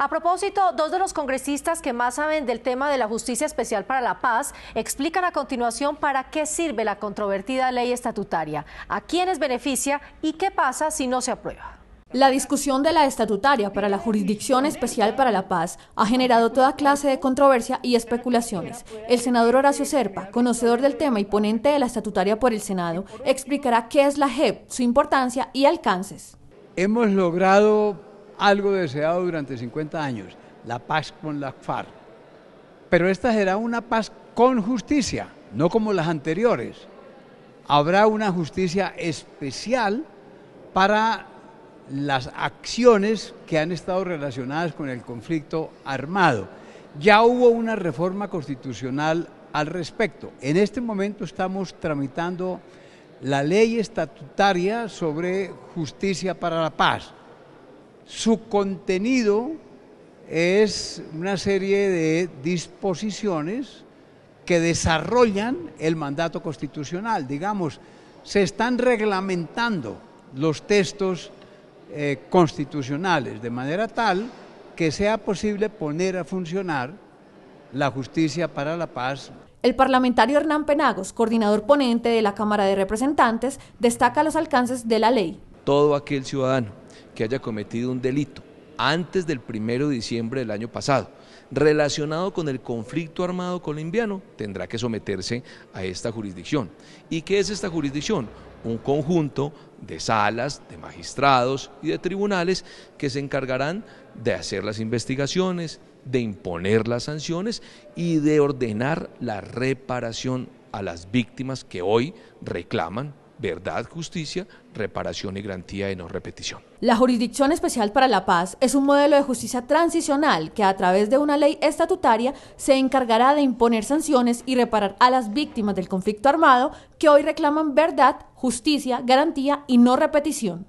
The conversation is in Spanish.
A propósito, dos de los congresistas que más saben del tema de la Justicia Especial para la Paz explican a continuación para qué sirve la controvertida ley estatutaria, a quiénes beneficia y qué pasa si no se aprueba. La discusión de la estatutaria para la Jurisdicción Especial para la Paz ha generado toda clase de controversia y especulaciones. El senador Horacio Serpa, conocedor del tema y ponente de la estatutaria por el Senado, explicará qué es la JEP, su importancia y alcances. Hemos logrado algo deseado durante 50 años, la paz con la FARC. Pero esta será una paz con justicia, no como las anteriores. Habrá una justicia especial para las acciones que han estado relacionadas con el conflicto armado. Ya hubo una reforma constitucional al respecto. En este momento estamos tramitando la ley estatutaria sobre justicia para la paz. Su contenido es una serie de disposiciones que desarrollan el mandato constitucional. Digamos, se están reglamentando los textos eh, constitucionales de manera tal que sea posible poner a funcionar la justicia para la paz el parlamentario Hernán Penagos, coordinador ponente de la Cámara de Representantes, destaca los alcances de la ley. Todo aquel ciudadano que haya cometido un delito antes del 1 de diciembre del año pasado relacionado con el conflicto armado colombiano tendrá que someterse a esta jurisdicción. ¿Y qué es esta jurisdicción? Un conjunto de salas, de magistrados y de tribunales que se encargarán de hacer las investigaciones, de imponer las sanciones y de ordenar la reparación a las víctimas que hoy reclaman verdad, justicia, reparación y garantía de no repetición. La Jurisdicción Especial para la Paz es un modelo de justicia transicional que a través de una ley estatutaria se encargará de imponer sanciones y reparar a las víctimas del conflicto armado que hoy reclaman verdad, justicia, garantía y no repetición.